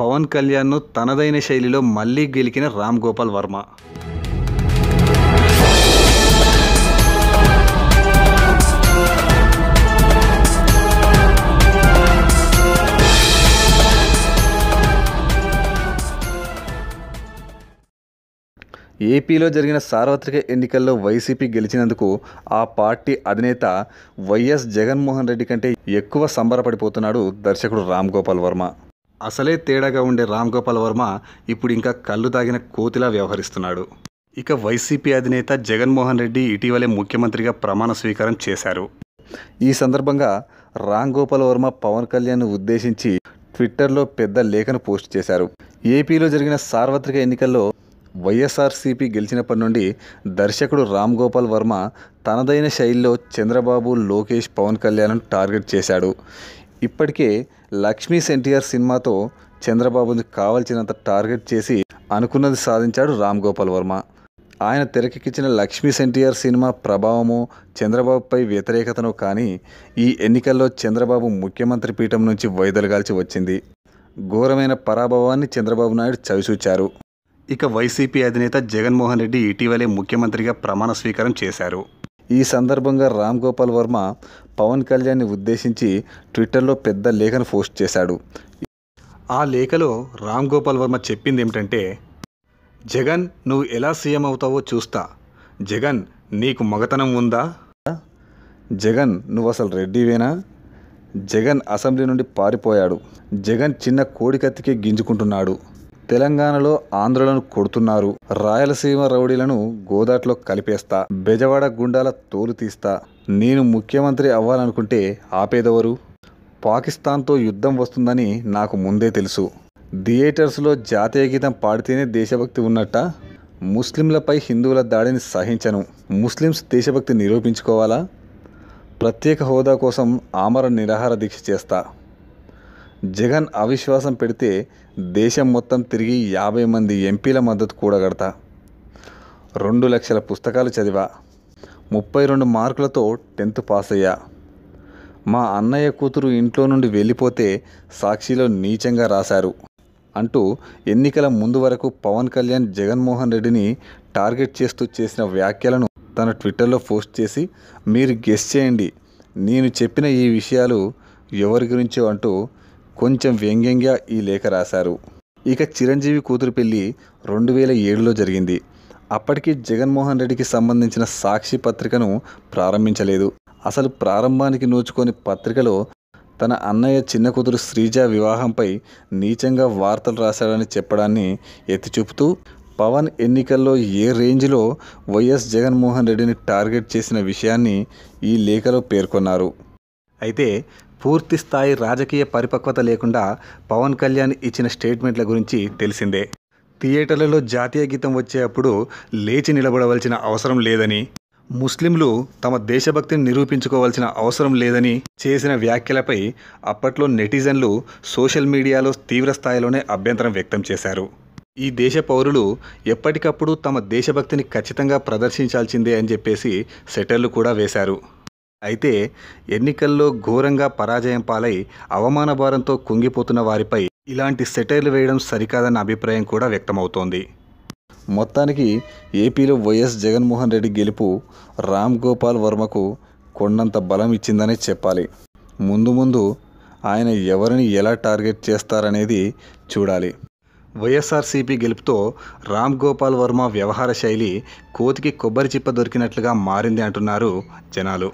పవన్ కళ్యాణ్ను తనదైన శైలిలో మళ్ళీ గెలికిన రామ్ గోపాల్ వర్మ ఏపీలో జరిగిన సార్వత్రిక ఎన్నికల్లో వైసీపీ గెలిచినందుకు ఆ పార్టీ అధినేత వైఎస్ జగన్మోహన్ రెడ్డి కంటే ఎక్కువ సంబరపడిపోతున్నాడు దర్శకుడు రామ్ గోపాల్ వర్మ అసలే తేడాగా ఉండే రామ్ గోపాల్ వర్మ ఇప్పుడు ఇంకా కళ్ళు తాగిన కోతిలా వ్యవహరిస్తున్నాడు ఇక వైసీపీ అధినేత జగన్మోహన్ రెడ్డి ఇటీవలే ముఖ్యమంత్రిగా ప్రమాణ స్వీకారం చేశారు ఈ సందర్భంగా రామ్ గోపాల్ వర్మ పవన్ కళ్యాణ్ ఉద్దేశించి ట్విట్టర్లో పెద్ద లేఖను పోస్ట్ చేశారు ఏపీలో జరిగిన సార్వత్రిక ఎన్నికల్లో వైఎస్ఆర్సీపీ గెలిచినప్పటి నుండి దర్శకుడు రామ్ గోపాల్ వర్మ తనదైన శైలిలో చంద్రబాబు లోకేష్ పవన్ కళ్యాణ్ టార్గెట్ చేశాడు ఇప్పటికే లక్ష్మీ సెంటియర్ సినిమాతో చంద్రబాబుని కావలసినంత టార్గెట్ చేసి అనుకున్నది సాధించాడు రామ్ గోపాల్ వర్మ ఆయన తెరకెక్కించిన లక్ష్మీ సెంటియర్ సినిమా ప్రభావము చంద్రబాబుపై వ్యతిరేకతను కానీ ఈ ఎన్నికల్లో చంద్రబాబు ముఖ్యమంత్రి పీఠం నుంచి వైదొలగాల్సి వచ్చింది ఘోరమైన పరాభవాన్ని చంద్రబాబు నాయుడు చవిచూచారు ఇక వైసీపీ అధినేత జగన్మోహన్ రెడ్డి ఇటీవలే ముఖ్యమంత్రిగా ప్రమాణ స్వీకారం చేశారు ఈ సందర్భంగా రామ్ గోపాల్ వర్మ పవన్ కళ్యాణ్ని ఉద్దేశించి ట్విట్టర్లో పెద్ద లేఖను పోస్ట్ చేశాడు ఆ లేఖలో రామ్ గోపాల్ వర్మ చెప్పింది ఏమిటంటే జగన్ నువ్వు ఎలా సీఎం అవుతావో చూస్తా జగన్ నీకు మగతనం ఉందా జగన్ నువ్వు అసలు రెడ్డివేనా జగన్ అసెంబ్లీ నుండి పారిపోయాడు జగన్ చిన్న కోడికత్తికే గింజుకుంటున్నాడు తెలంగాణలో ఆంధ్రులను కొడుతున్నారు రాయలసీమ రౌడీలను గోదాట్లో కలిపేస్తా బెజవాడ గుండాల తోలు తీస్తా నేను ముఖ్యమంత్రి అవ్వాలనుకుంటే ఆపేదెవరు పాకిస్తాన్తో యుద్ధం వస్తుందని నాకు ముందే తెలుసు థియేటర్స్లో జాతీయ గీతం పాడితేనే దేశభక్తి ఉన్నట్ట ముస్లింలపై హిందువుల దాడిని సహించను ముస్లిమ్స్ దేశభక్తి నిరూపించుకోవాలా ప్రత్యేక హోదా కోసం ఆమరణ నిరాహార దీక్ష చేస్తా జగన్ అవిశ్వాసం పెడితే దేశం మొత్తం తిరిగి యాభై మంది ఎంపీల మద్దతు కూడగడతా రెండు లక్షల పుస్తకాలు చదివా ముప్పై రెండు మార్కులతో టెన్త్ పాస్ అయ్యా మా అన్నయ్య కూతురు ఇంట్లో నుండి వెళ్ళిపోతే సాక్షిలో నీచంగా రాశారు అంటూ ఎన్నికల ముందు వరకు పవన్ కళ్యాణ్ జగన్మోహన్ రెడ్డిని టార్గెట్ చేస్తూ చేసిన వ్యాఖ్యలను తన ట్విట్టర్లో పోస్ట్ చేసి మీరు గెస్ చేయండి నేను చెప్పిన ఈ విషయాలు ఎవరి గురించో అంటూ కొంచెం వ్యంగ్యంగా ఈ లేఖ రాశారు ఇక చిరంజీవి కూతురు పెళ్లి రెండు వేల ఏడులో జరిగింది అప్పటికి జగన్మోహన్ రెడ్డికి సంబంధించిన సాక్షి పత్రికను ప్రారంభించలేదు అసలు ప్రారంభానికి నోచుకొని పత్రికలో తన అన్నయ్య చిన్న కూతురు శ్రీజ వివాహంపై నీచంగా వార్తలు రాశాడని చెప్పడాన్ని ఎత్తిచూపుతూ పవన్ ఎన్నికల్లో ఏ రేంజ్లో వైఎస్ జగన్మోహన్ రెడ్డిని టార్గెట్ చేసిన విషయాన్ని ఈ లేఖలో పేర్కొన్నారు అయితే పూర్తిస్థాయి రాజకీయ పరిపక్వత లేకుండా పవన్ కళ్యాణ్ ఇచ్చిన స్టేట్మెంట్ల గురించి తెలిసిందే థియేటర్లలో జాతీయ గీతం వచ్చేటప్పుడు లేచి నిలబడవలసిన అవసరం లేదని ముస్లింలు తమ దేశభక్తిని నిరూపించుకోవాల్సిన అవసరం లేదని చేసిన వ్యాఖ్యలపై అప్పట్లో నెటిజన్లు సోషల్ మీడియాలో తీవ్ర స్థాయిలోనే అభ్యంతరం వ్యక్తం చేశారు ఈ దేశ పౌరులు ఎప్పటికప్పుడు తమ దేశభక్తిని ఖచ్చితంగా ప్రదర్శించాల్సిందే అని చెప్పేసి సెటర్లు కూడా వేశారు అయితే ఎన్నికల్లో ఘోరంగా పరాజయం పాలై అవమాన భారంతో కుంగిపోతున్న వారిపై ఇలాంటి సెటైర్లు వేయడం సరికాదన్న అభిప్రాయం కూడా వ్యక్తమవుతోంది మొత్తానికి ఏపీలో వైఎస్ జగన్మోహన్ రెడ్డి గెలుపు రామ్ గోపాల్ వర్మకు కొండంత బలం ఇచ్చిందనే చెప్పాలి ముందు ముందు ఆయన ఎవరిని ఎలా టార్గెట్ చేస్తారనేది చూడాలి వైఎస్ఆర్సీపీ గెలుపుతో రామ్ గోపాల్ వర్మ వ్యవహార శైలి కోతికి కొబ్బరి చిప్ప దొరికినట్లుగా మారింది అంటున్నారు జనాలు